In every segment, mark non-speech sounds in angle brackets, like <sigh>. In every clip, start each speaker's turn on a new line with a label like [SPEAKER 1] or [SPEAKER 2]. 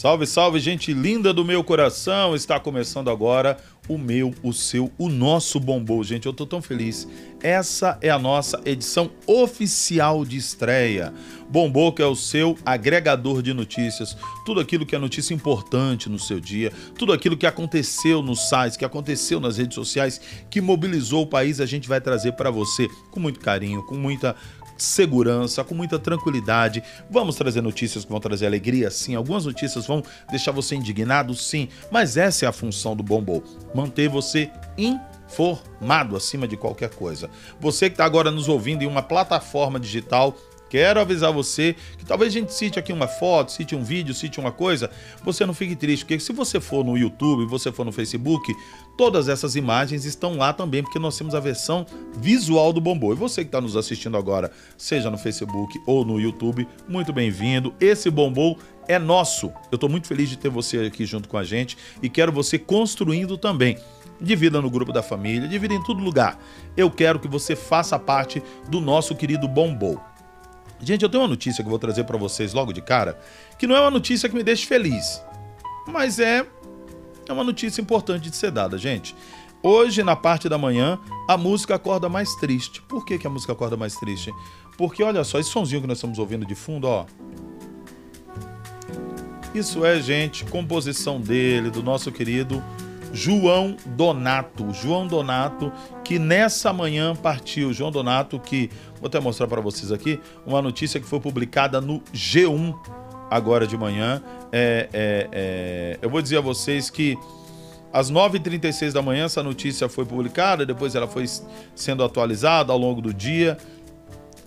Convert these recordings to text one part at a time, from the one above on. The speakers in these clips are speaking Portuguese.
[SPEAKER 1] Salve, salve, gente linda do meu coração! Está começando agora o meu, o seu, o nosso bombou. Gente, eu tô tão feliz. Essa é a nossa edição oficial de estreia. Bombou que é o seu agregador de notícias, tudo aquilo que é notícia importante no seu dia, tudo aquilo que aconteceu nos sites, que aconteceu nas redes sociais, que mobilizou o país, a gente vai trazer para você com muito carinho, com muita segurança, com muita tranquilidade. Vamos trazer notícias que vão trazer alegria, sim. Algumas notícias vão deixar você indignado, sim. Mas essa é a função do Bombom, manter você informado acima de qualquer coisa. Você que está agora nos ouvindo em uma plataforma digital Quero avisar você que talvez a gente cite aqui uma foto, cite um vídeo, cite uma coisa, você não fique triste, porque se você for no YouTube, você for no Facebook, todas essas imagens estão lá também, porque nós temos a versão visual do Bombô. E você que está nos assistindo agora, seja no Facebook ou no YouTube, muito bem-vindo. Esse Bombô é nosso. Eu estou muito feliz de ter você aqui junto com a gente e quero você construindo também divida no grupo da família, divida em todo lugar. Eu quero que você faça parte do nosso querido Bombô. Gente, eu tenho uma notícia que eu vou trazer para vocês logo de cara, que não é uma notícia que me deixe feliz, mas é, é uma notícia importante de ser dada, gente. Hoje, na parte da manhã, a música acorda mais triste. Por que, que a música acorda mais triste? Porque olha só, esse sonzinho que nós estamos ouvindo de fundo, ó. Isso é, gente, composição dele, do nosso querido João Donato. João Donato, que nessa manhã partiu. João Donato, que vou até mostrar para vocês aqui uma notícia que foi publicada no G1 agora de manhã. É, é, é, eu vou dizer a vocês que às 9h36 da manhã essa notícia foi publicada, depois ela foi sendo atualizada ao longo do dia.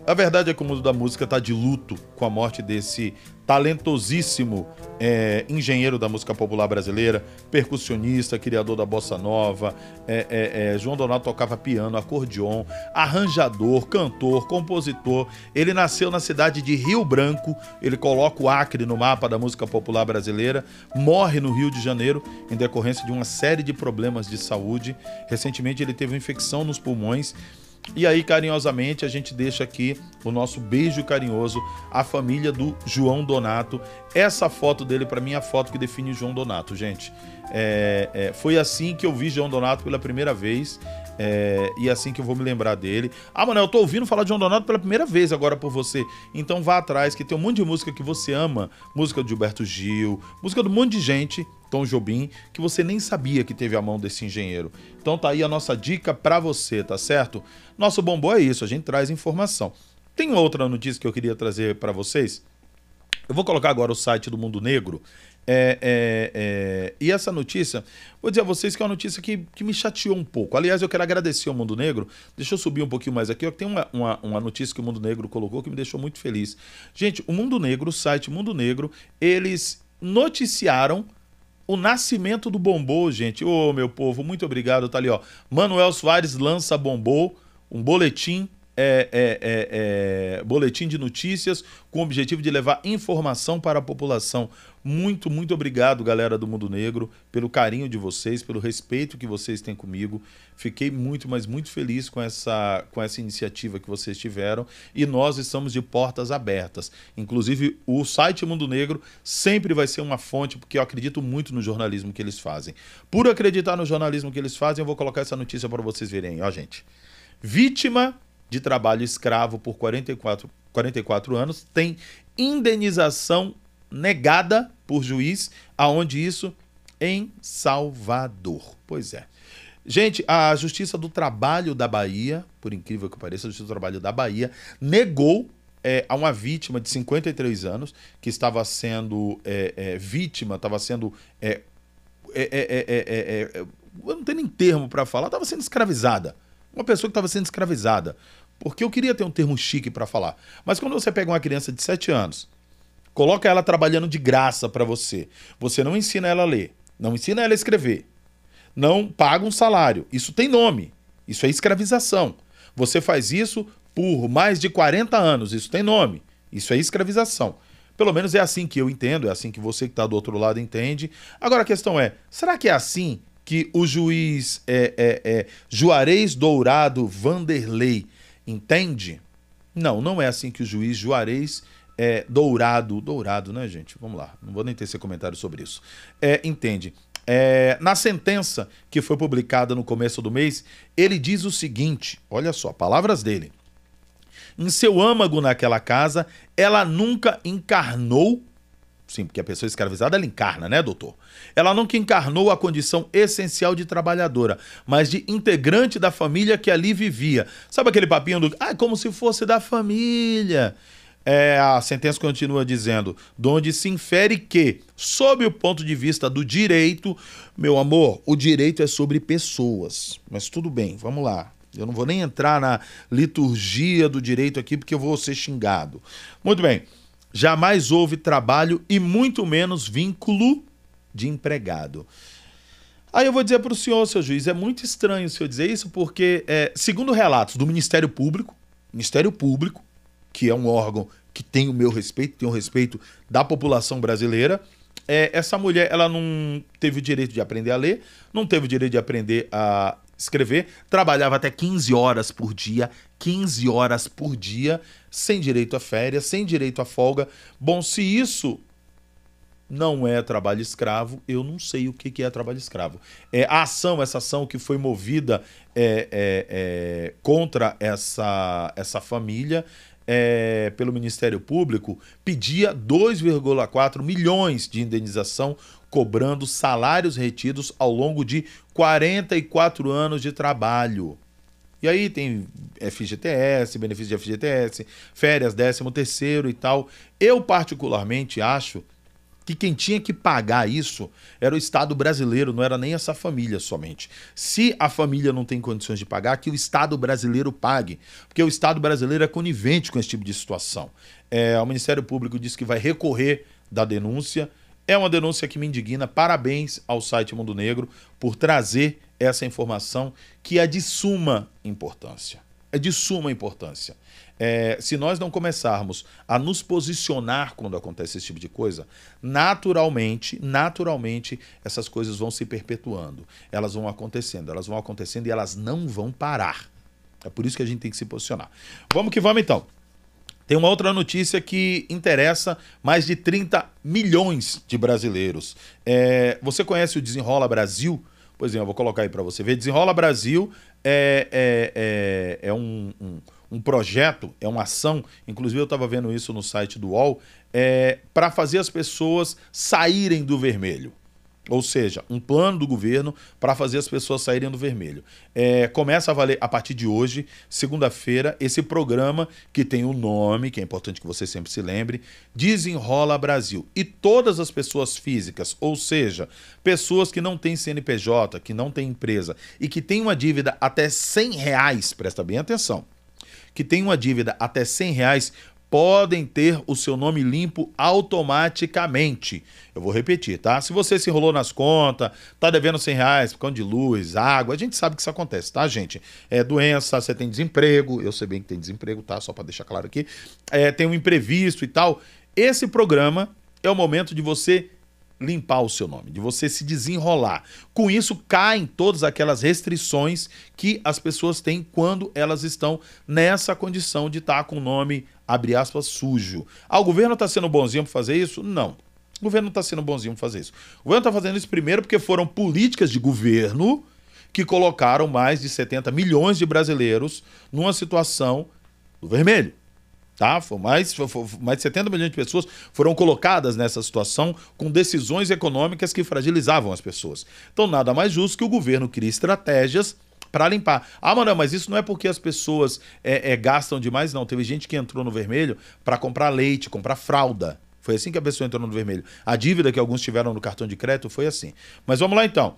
[SPEAKER 1] A verdade é que o mundo da música está de luto com a morte desse talentosíssimo é, engenheiro da música popular brasileira, percussionista, criador da bossa nova. É, é, é, João Donato tocava piano, acordeon, arranjador, cantor, compositor. Ele nasceu na cidade de Rio Branco, ele coloca o Acre no mapa da música popular brasileira, morre no Rio de Janeiro em decorrência de uma série de problemas de saúde. Recentemente ele teve uma infecção nos pulmões e aí, carinhosamente, a gente deixa aqui o nosso beijo carinhoso à família do João Donato. Essa foto dele, para mim, é a foto que define o João Donato, gente. É, é, foi assim que eu vi João Donato pela primeira vez. É, e é assim que eu vou me lembrar dele. Ah, Manoel, eu tô ouvindo falar de João Donato pela primeira vez agora por você. Então vá atrás, que tem um monte de música que você ama. Música de Gilberto Gil, música de um monte de gente, Tom Jobim, que você nem sabia que teve a mão desse engenheiro. Então tá aí a nossa dica para você, tá certo? Nosso bombô é isso, a gente traz informação. Tem outra notícia que eu queria trazer para vocês? Eu vou colocar agora o site do Mundo Negro, é, é, é, e essa notícia, vou dizer a vocês que é uma notícia que, que me chateou um pouco. Aliás, eu quero agradecer ao Mundo Negro. Deixa eu subir um pouquinho mais aqui. Ó, tem uma, uma, uma, notícia que o Mundo Negro colocou que me deixou muito feliz. Gente, o Mundo Negro, o site Mundo Negro, eles noticiaram o nascimento do bombô, gente. Ô, meu povo, muito obrigado. Tá ali, ó. Manuel Soares lança bombô, um boletim é é, é, é, boletim de notícias com o objetivo de levar informação para a população. Muito, muito obrigado, galera do Mundo Negro, pelo carinho de vocês, pelo respeito que vocês têm comigo. Fiquei muito, mas muito feliz com essa, com essa iniciativa que vocês tiveram e nós estamos de portas abertas. Inclusive, o site Mundo Negro sempre vai ser uma fonte, porque eu acredito muito no jornalismo que eles fazem. Por acreditar no jornalismo que eles fazem, eu vou colocar essa notícia para vocês verem, ó, gente. Vítima de trabalho escravo por 44, 44 anos tem indenização negada por juiz, aonde isso? Em Salvador. Pois é. Gente, a Justiça do Trabalho da Bahia, por incrível que pareça, a Justiça do Trabalho da Bahia negou é, a uma vítima de 53 anos que estava sendo é, é, vítima, estava sendo. É, é, é, eu não tenho nem termo para falar, estava sendo escravizada. Uma pessoa que estava sendo escravizada porque eu queria ter um termo chique para falar. Mas quando você pega uma criança de 7 anos, coloca ela trabalhando de graça para você, você não ensina ela a ler, não ensina ela a escrever, não paga um salário. Isso tem nome. Isso é escravização. Você faz isso por mais de 40 anos. Isso tem nome. Isso é escravização. Pelo menos é assim que eu entendo, é assim que você que está do outro lado entende. Agora a questão é: será que é assim que o juiz é, é, é, Juarez Dourado Vanderlei Entende? Não, não é assim que o juiz Juarez é, Dourado, Dourado, né, gente? Vamos lá, não vou nem ter esse comentário sobre isso. É, entende? É, na sentença que foi publicada no começo do mês, ele diz o seguinte: olha só, palavras dele. Em seu âmago naquela casa, ela nunca encarnou Sim, porque a pessoa escravizada ela encarna, né, doutor? Ela nunca encarnou a condição essencial de trabalhadora, mas de integrante da família que ali vivia. Sabe aquele papinho do. Ah, como se fosse da família. É, a sentença continua dizendo, onde se infere que, sob o ponto de vista do direito, meu amor, o direito é sobre pessoas. Mas tudo bem, vamos lá. Eu não vou nem entrar na liturgia do direito aqui porque eu vou ser xingado. Muito bem jamais houve trabalho e muito menos vínculo de empregado. Aí eu vou dizer para o senhor, seu juiz, é muito estranho o senhor dizer isso, porque, é, segundo relatos do Ministério Público, Ministério Público, que é um órgão que tem o meu respeito, tem o respeito da população brasileira, é, essa mulher ela não teve o direito de aprender a ler, não teve o direito de aprender a escrever, trabalhava até 15 horas por dia, 15 horas por dia, sem direito a férias, sem direito a folga. Bom, se isso não é trabalho escravo, eu não sei o que é trabalho escravo. É, a ação, essa ação que foi movida é, é, é contra essa, essa família é, pelo Ministério Público, pedia 2,4 milhões de indenização cobrando salários retidos ao longo de 44 anos de trabalho. E aí tem FGTS, benefício de FGTS, férias, 13 terceiro e tal. Eu particularmente acho que quem tinha que pagar isso era o Estado brasileiro, não era nem essa família somente. Se a família não tem condições de pagar, que o Estado brasileiro pague, porque o Estado brasileiro é conivente com esse tipo de situação. É, o Ministério Público disse que vai recorrer da denúncia, é uma denúncia que me indigna. Parabéns ao site Mundo Negro por trazer essa informação que é de suma importância. É de suma importância. É, se nós não começarmos a nos posicionar quando acontece esse tipo de coisa, naturalmente, naturalmente, essas coisas vão se perpetuando. Elas vão acontecendo, elas vão acontecendo e elas não vão parar. É por isso que a gente tem que se posicionar. Vamos que vamos então. Tem uma outra notícia que interessa mais de 30 milhões de brasileiros. É, você conhece o Desenrola Brasil? Pois é, eu vou colocar aí para você ver. Desenrola Brasil é, é, é, é um, um, um, projeto, é uma ação, inclusive eu estava vendo isso no site do UOL, é, para fazer as pessoas saírem do vermelho. Ou seja, um plano do governo para fazer as pessoas saírem do vermelho. É, começa a valer a partir de hoje, segunda-feira, esse programa que tem o um nome, que é importante que você sempre se lembre, Desenrola Brasil. E todas as pessoas físicas, ou seja, pessoas que não têm CNPJ, que não têm empresa e que têm uma dívida até 100 reais, presta bem atenção, que tem uma dívida até 100 reais podem ter o seu nome limpo automaticamente. Eu vou repetir, tá? Se você se enrolou nas contas, tá devendo 100 reais ficando de luz, água, a gente sabe que isso acontece, tá, gente? É doença, você tem desemprego, eu sei bem que tem desemprego, tá? Só para deixar claro aqui. É, tem um imprevisto e tal. Esse programa é o momento de você limpar o seu nome, de você se desenrolar. Com isso, caem todas aquelas restrições que as pessoas têm quando elas estão nessa condição de estar tá com o nome abre aspas, sujo. Ah, o governo está sendo bonzinho para fazer isso? Não. O governo não está sendo bonzinho para fazer isso. O governo está fazendo isso primeiro porque foram políticas de governo que colocaram mais de 70 milhões de brasileiros numa situação do vermelho. Tá? Foi mais, foi, foi, mais de 70 milhões de pessoas foram colocadas nessa situação com decisões econômicas que fragilizavam as pessoas. Então, nada mais justo que o governo crie estratégias para limpar. Ah, mano, mas isso não é porque as pessoas é, é, gastam demais, não. Teve gente que entrou no vermelho para comprar leite, comprar fralda. Foi assim que a pessoa entrou no vermelho. A dívida que alguns tiveram no cartão de crédito foi assim. Mas vamos lá então.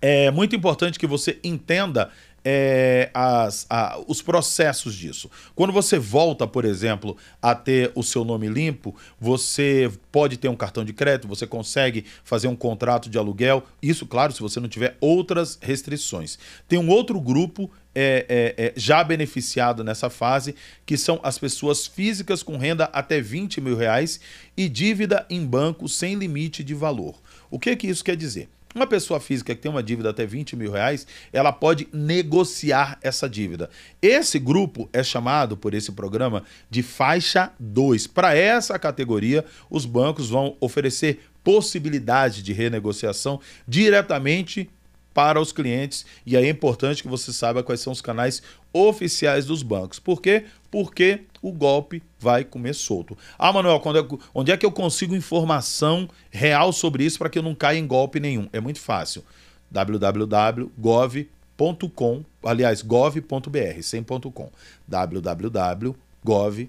[SPEAKER 1] É muito importante que você entenda é, as, a, os processos disso. Quando você volta, por exemplo, a ter o seu nome limpo, você pode ter um cartão de crédito, você consegue fazer um contrato de aluguel. Isso, claro, se você não tiver outras restrições. Tem um outro grupo é, é, é, já beneficiado nessa fase, que são as pessoas físicas com renda até 20 mil reais e dívida em banco sem limite de valor. O que, que isso quer dizer? Uma pessoa física que tem uma dívida até 20 mil reais, ela pode negociar essa dívida. Esse grupo é chamado por esse programa de faixa 2. Para essa categoria, os bancos vão oferecer possibilidade de renegociação diretamente para os clientes e aí é importante que você saiba quais são os canais oficiais dos bancos. Por quê? Porque o golpe vai comer solto. Ah, Manuel, quando, é onde é que eu consigo informação real sobre isso para que eu não caia em golpe nenhum? É muito fácil. www.gov.com, aliás, gov.br, sem ponto .com. www gov.br.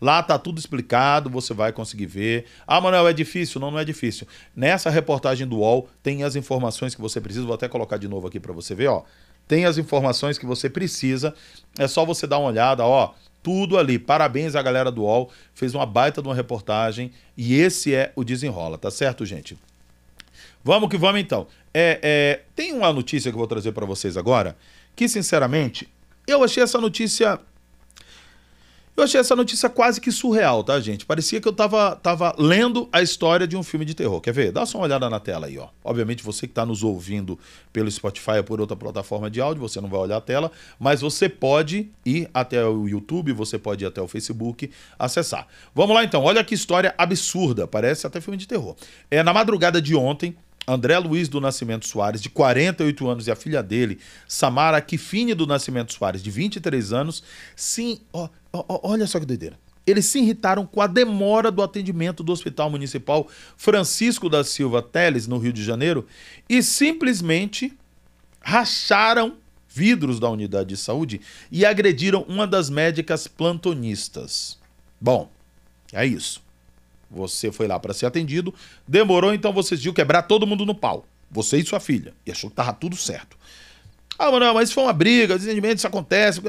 [SPEAKER 1] Lá tá tudo explicado, você vai conseguir ver. Ah, Manuel, é difícil? Não, não é difícil. Nessa reportagem do UOL tem as informações que você precisa. Vou até colocar de novo aqui para você ver, ó. Tem as informações que você precisa. É só você dar uma olhada, ó tudo ali. Parabéns à galera do UOL, fez uma baita de uma reportagem e esse é o desenrola, tá certo, gente? Vamos que vamos então. É, é, tem uma notícia que eu vou trazer para vocês agora, que sinceramente eu achei essa notícia eu achei essa notícia quase que surreal, tá, gente? Parecia que eu tava, tava lendo a história de um filme de terror. Quer ver? Dá só uma olhada na tela aí, ó. Obviamente, você que tá nos ouvindo pelo Spotify ou por outra plataforma de áudio, você não vai olhar a tela, mas você pode ir até o YouTube, você pode ir até o Facebook acessar. Vamos lá então, olha que história absurda, parece até filme de terror. É na madrugada de ontem, André Luiz do Nascimento Soares, de 48 anos, e a filha dele, Samara Kifine do Nascimento Soares, de 23 anos, sim, ó, ó, olha só que doideira. Eles se irritaram com a demora do atendimento do Hospital Municipal Francisco da Silva Teles, no Rio de Janeiro, e simplesmente racharam vidros da unidade de saúde e agrediram uma das médicas plantonistas. Bom, é isso. Você foi lá para ser atendido, demorou, então você decidiu quebrar todo mundo no pau. Você e sua filha. E achou que tava tudo certo. Ah, não, mas isso foi uma briga, desentendimento, isso acontece.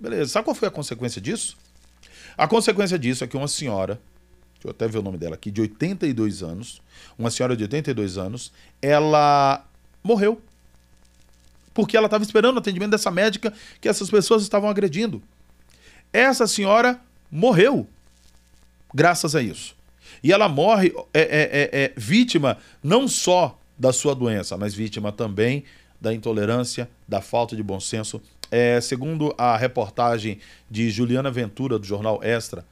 [SPEAKER 1] Beleza. Sabe qual foi a consequência disso? A consequência disso é que uma senhora, deixa eu até ver o nome dela aqui, de 82 anos, uma senhora de 82 anos, ela morreu. Porque ela estava esperando o atendimento dessa médica que essas pessoas estavam agredindo. Essa senhora morreu graças a isso. E ela morre é, é, é, é, vítima não só da sua doença, mas vítima também da intolerância, da falta de bom senso. É, segundo a reportagem de Juliana Ventura, do Jornal Extra,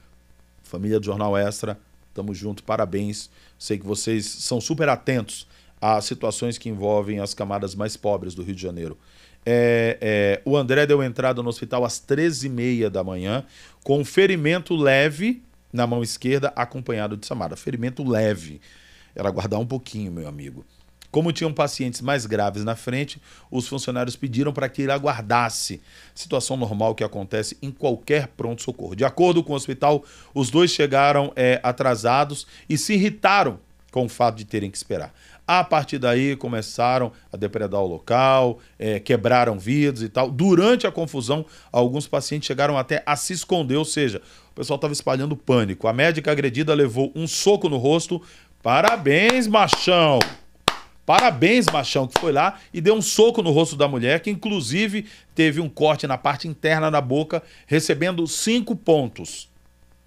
[SPEAKER 1] família do Jornal Extra, tamo junto, parabéns. Sei que vocês são super atentos a situações que envolvem as camadas mais pobres do Rio de Janeiro. É, é, o André deu entrada no hospital às 13h30 da manhã, com um ferimento leve na mão esquerda, acompanhado de Samara. Ferimento leve. Era aguardar um pouquinho, meu amigo. Como tinham pacientes mais graves na frente, os funcionários pediram para que ele aguardasse. Situação normal que acontece em qualquer pronto-socorro. De acordo com o hospital, os dois chegaram é, atrasados e se irritaram com o fato de terem que esperar. A partir daí começaram a depredar o local, é, quebraram vidros e tal. Durante a confusão, alguns pacientes chegaram até a se esconder, ou seja, o pessoal estava espalhando pânico. A médica agredida levou um soco no rosto. Parabéns, machão! Parabéns, Machão, que foi lá e deu um soco no rosto da mulher, que inclusive teve um corte na parte interna da boca, recebendo cinco pontos.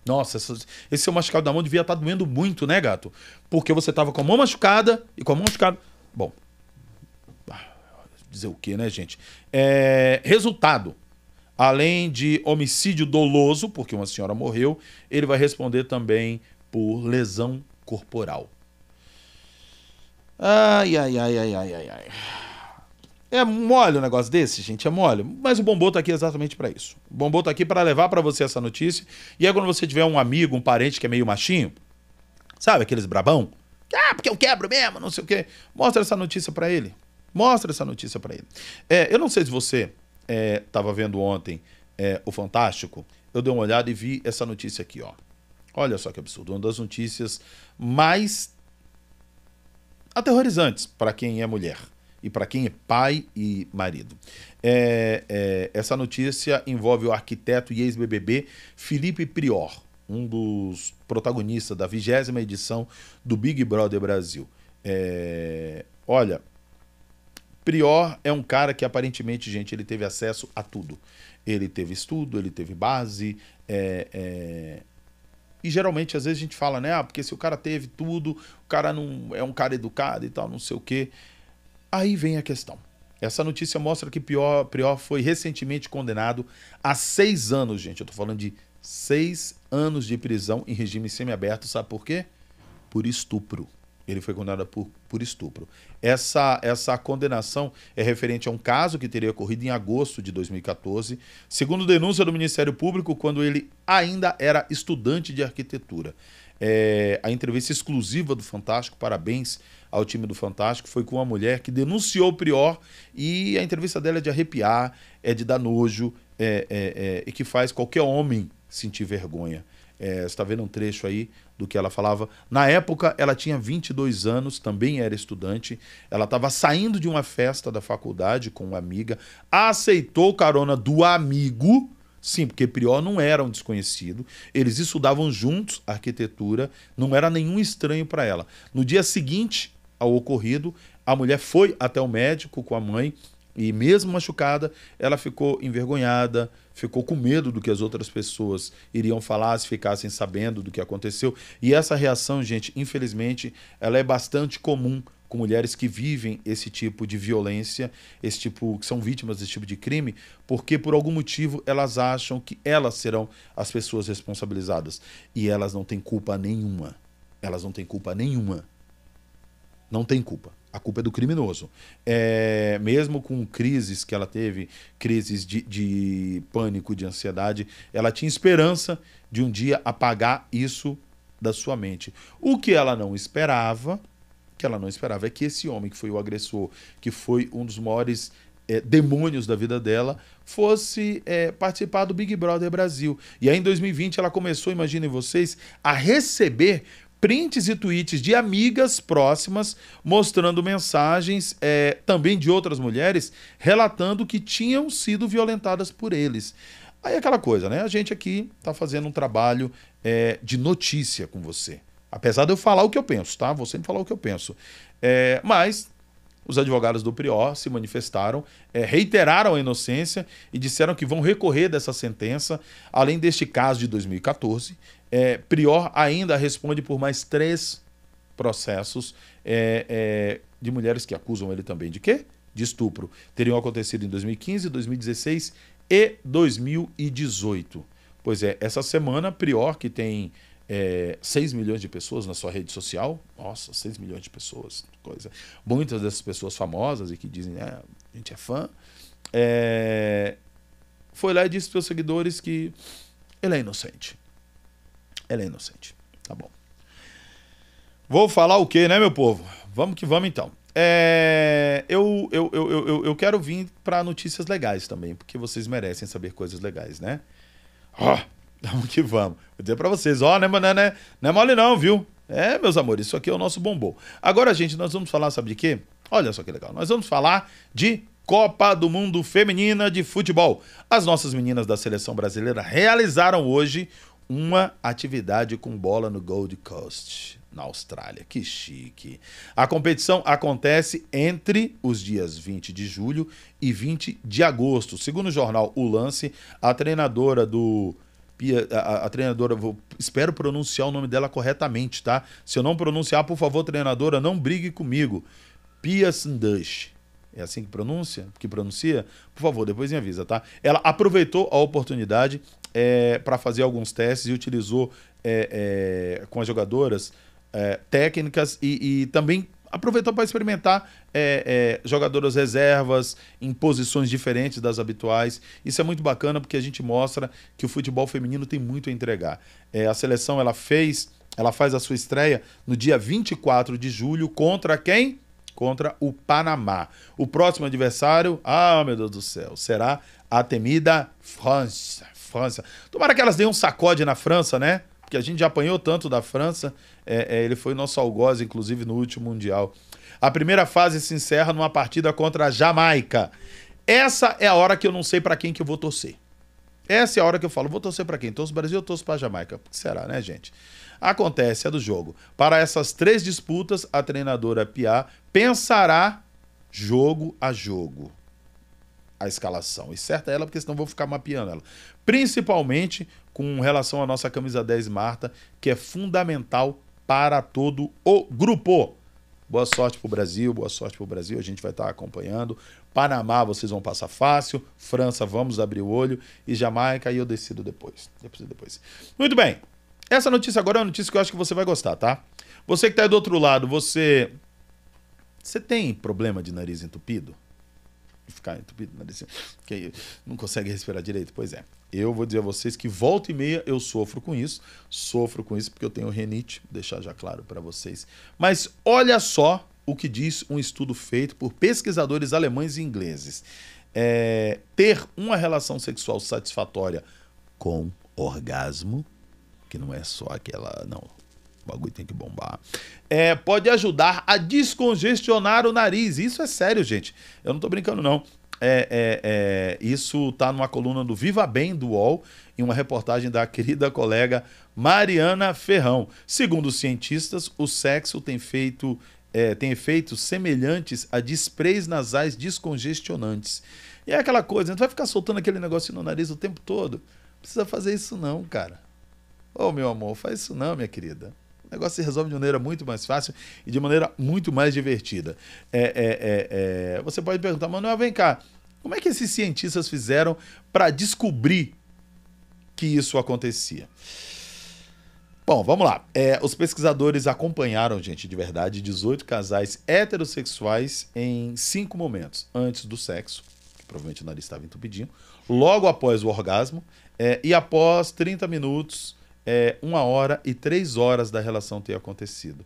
[SPEAKER 1] Nossa, esse seu machucado da mão devia estar tá doendo muito, né, gato? Porque você estava com a mão machucada e com a mão machucada. Bom, ah, dizer o que, né, gente? É, resultado: além de homicídio doloso, porque uma senhora morreu, ele vai responder também por lesão corporal. Ai, ai, ai, ai, ai, ai, ai. É mole um negócio desse, gente, é mole. Mas o Bombô tá aqui exatamente para isso. O Bombô tá aqui para levar para você essa notícia. E aí quando você tiver um amigo, um parente que é meio machinho, sabe aqueles brabão? Ah, porque eu quebro mesmo, não sei o quê. Mostra essa notícia para ele. Mostra essa notícia para ele. É, eu não sei se você estava é, vendo ontem é, o Fantástico. Eu dei uma olhada e vi essa notícia aqui, ó. Olha só que absurdo. Uma das notícias mais aterrorizantes para quem é mulher e para quem é pai e marido. É, é, essa notícia envolve o arquiteto e ex-BBB Felipe Prior, um dos protagonistas da vigésima edição do Big Brother Brasil. É, olha, Prior é um cara que aparentemente, gente, ele teve acesso a tudo. Ele teve estudo, ele teve base, é, é e geralmente, às vezes, a gente fala, né? Ah, porque se o cara teve tudo, o cara não é um cara educado e tal, não sei o quê. Aí vem a questão. Essa notícia mostra que Pior, Prior foi recentemente condenado a seis anos, gente. Eu estou falando de seis anos de prisão em regime semiaberto, sabe por quê? Por estupro. Ele foi condenado por, por estupro. Essa, essa condenação é referente a um caso que teria ocorrido em agosto de 2014, segundo denúncia do Ministério Público, quando ele ainda era estudante de arquitetura é, a entrevista exclusiva do Fantástico, parabéns ao time do Fantástico, foi com uma mulher que denunciou o Prior e a entrevista dela é de arrepiar, é de dar nojo é, é, é e que faz qualquer homem sentir vergonha. É, você está vendo um trecho aí do que ela falava. Na época, ela tinha 22 anos, também era estudante. Ela estava saindo de uma festa da faculdade com uma amiga, aceitou carona do amigo Sim, porque Prior não era um desconhecido, eles estudavam juntos arquitetura, não era nenhum estranho para ela. No dia seguinte ao ocorrido, a mulher foi até o médico com a mãe e, mesmo machucada, ela ficou envergonhada, ficou com medo do que as outras pessoas iriam falar se ficassem sabendo do que aconteceu. E essa reação, gente, infelizmente, ela é bastante comum com mulheres que vivem esse tipo de violência, esse tipo que são vítimas desse tipo de crime, porque por algum motivo elas acham que elas serão as pessoas responsabilizadas e elas não têm culpa nenhuma. Elas não têm culpa nenhuma. Não tem culpa. A culpa é do criminoso. É, mesmo com crises que ela teve, crises de, de pânico, de ansiedade, ela tinha esperança de um dia apagar isso da sua mente. O que ela não esperava que ela não esperava é que esse homem, que foi o agressor, que foi um dos maiores é, demônios da vida dela, fosse é, participar do Big Brother Brasil. E aí em 2020 ela começou, imaginem vocês, a receber prints e tweets de amigas próximas mostrando mensagens é, também de outras mulheres relatando que tinham sido violentadas por eles. Aí é aquela coisa, né? A gente aqui está fazendo um trabalho é, de notícia com você. Apesar de eu falar o que eu penso, tá? Vou sempre falar o que eu penso. É, mas os advogados do Prior se manifestaram, é, reiteraram a inocência e disseram que vão recorrer dessa sentença. Além deste caso de 2014, é, Prior ainda responde por mais três processos é, é, de mulheres que acusam ele também de quê? De estupro. Teriam acontecido em 2015, 2016 e 2018. Pois é, essa semana, Prior, que tem é, 6 milhões de pessoas na sua rede social. Nossa, 6 milhões de pessoas, coisa. Muitas dessas pessoas famosas e que dizem, né, a gente é fã, é, foi lá e disse para os seguidores que ele é inocente. Ele é inocente. Tá bom. Vou falar o que, né, meu povo? Vamos que vamos então. É, eu, eu, eu, eu, eu quero vir para notícias legais também, porque vocês merecem saber coisas legais, né? Ó. Oh ah! Vamos que vamos. Vou dizer para vocês, ó, né, mané né, não é mole não, viu? É, meus amores, isso aqui é o nosso bombom. Agora, gente, nós vamos falar, sabe de quê? Olha só que legal. Nós vamos falar de Copa do Mundo Feminina de Futebol. As nossas meninas da seleção brasileira realizaram hoje uma atividade com bola no Gold Coast, na Austrália. Que chique. A competição acontece entre os dias 20 de julho e 20 de agosto. Segundo o jornal O Lance, a treinadora do Pia, a, a treinadora, vou, espero pronunciar o nome dela corretamente, tá? Se eu não pronunciar, por favor, treinadora, não brigue comigo. Pia Sandush. É assim que pronuncia? Que pronuncia? Por favor, depois me avisa, tá? Ela aproveitou a oportunidade é, para fazer alguns testes e utilizou é, é, com as jogadoras é, técnicas e, e também aproveitou para experimentar é, é, jogadoras reservas em posições diferentes das habituais. Isso é muito bacana porque a gente mostra que o futebol feminino tem muito a entregar. É, a seleção ela fez, ela faz a sua estreia no dia 24 de julho contra quem? Contra o Panamá. O próximo adversário, ah, meu Deus do céu, será a temida França. França. Tomara que elas deem um sacode na França, né? Porque a gente já apanhou tanto da França é, é, ele foi nosso algoz, inclusive, no último Mundial. A primeira fase se encerra numa partida contra a Jamaica. Essa é a hora que eu não sei para quem que eu vou torcer. Essa é a hora que eu falo, vou torcer para quem? Torço Brasil ou torço para Jamaica? Jamaica? Porque será, né, gente? Acontece, é do jogo. Para essas três disputas, a treinadora Pia pensará jogo a jogo a escalação. E certa é ela, porque senão vou ficar mapeando ela. Principalmente com relação à nossa camisa 10 Marta, que é fundamental para todo o grupo. Boa sorte para o Brasil, boa sorte para o Brasil, a gente vai estar acompanhando. Panamá, vocês vão passar fácil. França, vamos abrir o olho. E Jamaica, aí eu decido depois. Depois, depois. Muito bem. Essa notícia agora é uma notícia que eu acho que você vai gostar, tá? Você que está aí do outro lado, você. Você tem problema de nariz entupido? ficar entupido, que não consegue respirar direito. Pois é, eu vou dizer a vocês que volta e meia eu sofro com isso, sofro com isso porque eu tenho renite, vou deixar já claro para vocês. Mas olha só o que diz um estudo feito por pesquisadores alemães e ingleses. É, ter uma relação sexual satisfatória com orgasmo, que não é só aquela, não, bagulho tem que bombar. É, pode ajudar a descongestionar o nariz. Isso é sério, gente. Eu não tô brincando, não. É, é, é, isso está numa coluna do Viva Bem do UOL, em uma reportagem da querida colega Mariana Ferrão. Segundo os cientistas, o sexo tem feito é, tem efeitos semelhantes a desprez nasais descongestionantes. E é aquela coisa, né? tu vai ficar soltando aquele negócio no nariz o tempo todo? Não precisa fazer isso não, cara. Ô, oh, meu amor, faz isso não, minha querida. O negócio se resolve de maneira muito mais fácil e de maneira muito mais divertida. É, é, é, é você pode perguntar, Manuel, vem cá, como é que esses cientistas fizeram para descobrir que isso acontecia? Bom, vamos lá. É, os pesquisadores acompanharam, gente, de verdade, 18 casais heterossexuais em cinco momentos. Antes do sexo, que provavelmente o nariz estava entupidinho, logo após o orgasmo é, e após 30 minutos é, uma hora e três horas da relação ter acontecido.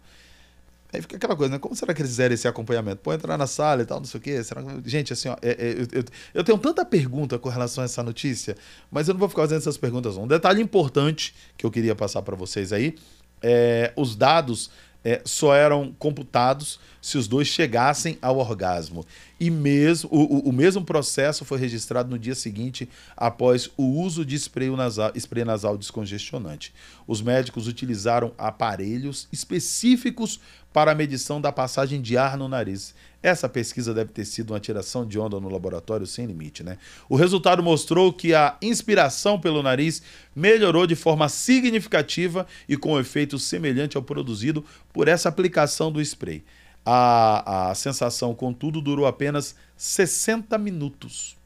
[SPEAKER 1] Aí fica aquela coisa, né? Como será que eles fizeram esse acompanhamento? Pô, entrar na sala e tal, não sei o quê. Será que... Gente, assim, ó, é, é, eu, eu, tenho tanta pergunta com relação a essa notícia, mas eu não vou ficar fazendo essas perguntas. Um detalhe importante que eu queria passar para vocês aí é os dados é, só eram computados se os dois chegassem ao orgasmo. E mesmo o, o, mesmo processo foi registrado no dia seguinte após o uso de spray nasal, spray nasal descongestionante. Os médicos utilizaram aparelhos específicos para a medição da passagem de ar no nariz. Essa pesquisa deve ter sido uma tiração de onda no laboratório sem limite, né? O resultado mostrou que a inspiração pelo nariz melhorou de forma significativa e com um efeito semelhante ao produzido por essa aplicação do spray. A, a sensação, contudo, durou apenas 60 minutos.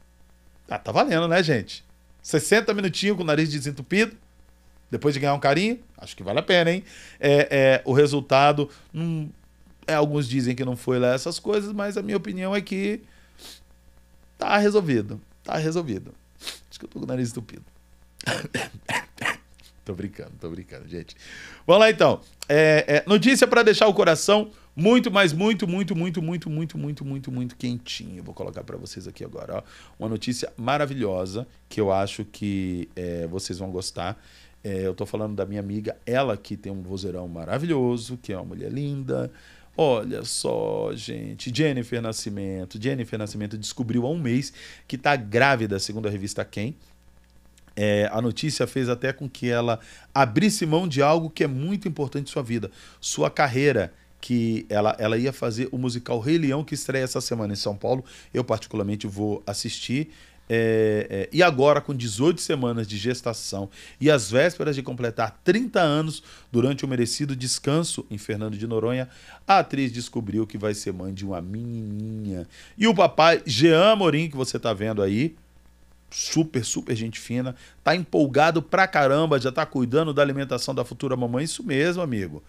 [SPEAKER 1] Ah, tá valendo, né, gente? 60 minutinhos com o nariz desentupido depois de ganhar um carinho, acho que vale a pena, hein? É, é o resultado, hum, é, alguns dizem que não foi lá essas coisas, mas a minha opinião é que tá resolvido. Tá resolvido. Acho que eu tô com o nariz estupido. <coughs> tô brincando, tô brincando, gente. Vamos lá então. É, é, notícia para deixar o coração muito, mas muito, muito, muito, muito, muito, muito, muito, muito quentinho. Vou colocar para vocês aqui agora. Ó. Uma notícia maravilhosa que eu acho que é, vocês vão gostar. É, eu estou falando da minha amiga, ela que tem um vozeirão maravilhoso, que é uma mulher linda. Olha só, gente. Jennifer Nascimento. Jennifer Nascimento descobriu há um mês que está grávida, segundo a revista Quem. É, a notícia fez até com que ela abrisse mão de algo que é muito importante em sua vida, sua carreira. Que ela, ela ia fazer o musical Rei Leão, que estreia essa semana em São Paulo. Eu, particularmente, vou assistir. É, é, e agora, com 18 semanas de gestação e as vésperas de completar 30 anos durante o merecido descanso em Fernando de Noronha, a atriz descobriu que vai ser mãe de uma menininha. E o papai Jean Morim, que você está vendo aí, super, super gente fina, tá empolgado pra caramba, já tá cuidando da alimentação da futura mamãe. Isso mesmo, amigo.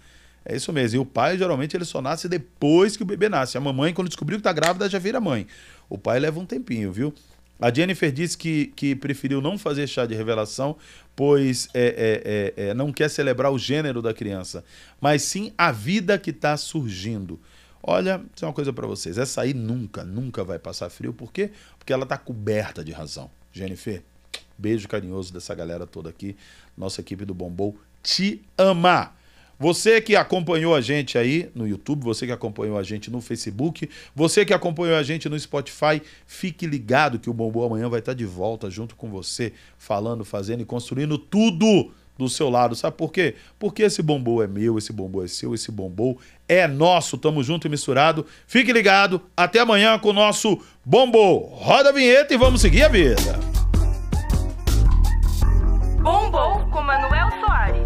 [SPEAKER 1] É isso mesmo. E o pai, geralmente, ele só nasce depois que o bebê nasce. A mamãe, quando descobriu que tá grávida, já vira mãe. O pai leva um tempinho, viu? A Jennifer disse que, que preferiu não fazer chá de revelação, pois é, é, é, é, não quer celebrar o gênero da criança, mas sim a vida que está surgindo. Olha, isso é uma coisa para vocês. Essa aí nunca, nunca vai passar frio. Por quê? Porque ela está coberta de razão. Jennifer, beijo carinhoso dessa galera toda aqui. Nossa equipe do Bombou te ama. Você que acompanhou a gente aí no YouTube, você que acompanhou a gente no Facebook, você que acompanhou a gente no Spotify, fique ligado que o Bombom amanhã vai estar de volta junto com você, falando, fazendo e construindo tudo do seu lado. Sabe por quê? Porque esse bombom é meu, esse bombom é seu, esse bombom é nosso. Tamo junto e misturado. Fique ligado. Até amanhã com o nosso bombom. Roda a vinheta e vamos seguir a vida. Bombom com Manuel Soares.